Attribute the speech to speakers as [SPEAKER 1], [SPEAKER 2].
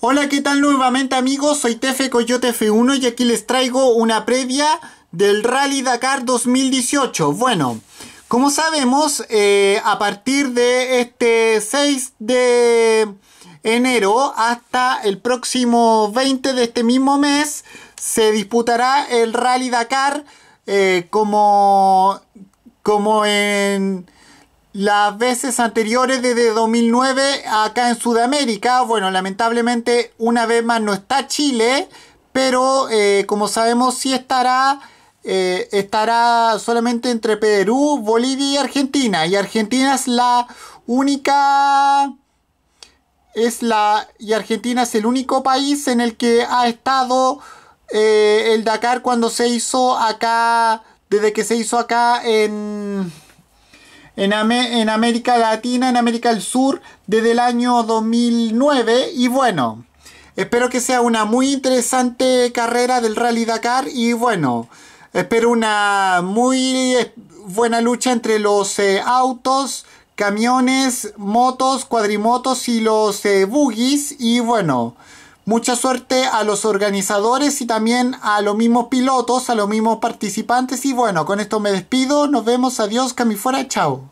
[SPEAKER 1] Hola, ¿qué tal nuevamente amigos? Soy Tefe Coyote F1 y aquí les traigo una previa del Rally Dakar 2018. Bueno, como sabemos, eh, a partir de este 6 de enero hasta el próximo 20 de este mismo mes se disputará el Rally Dakar eh, como, como en las veces anteriores desde 2009 acá en Sudamérica. Bueno, lamentablemente una vez más no está Chile, pero eh, como sabemos sí estará, eh, estará solamente entre Perú, Bolivia y Argentina. Y Argentina es la única... Es la, y Argentina es el único país en el que ha estado eh, el Dakar cuando se hizo acá, desde que se hizo acá en en, América Latina, en América del Sur, desde el año 2009. Y bueno, espero que sea una muy interesante carrera del Rally Dakar. Y bueno, espero una muy buena lucha entre los eh, autos, camiones, motos, cuadrimotos y los eh, buggies. Y bueno. Mucha suerte a los organizadores y también a los mismos pilotos, a los mismos participantes. Y bueno, con esto me despido. Nos vemos. Adiós, fuera. Chao.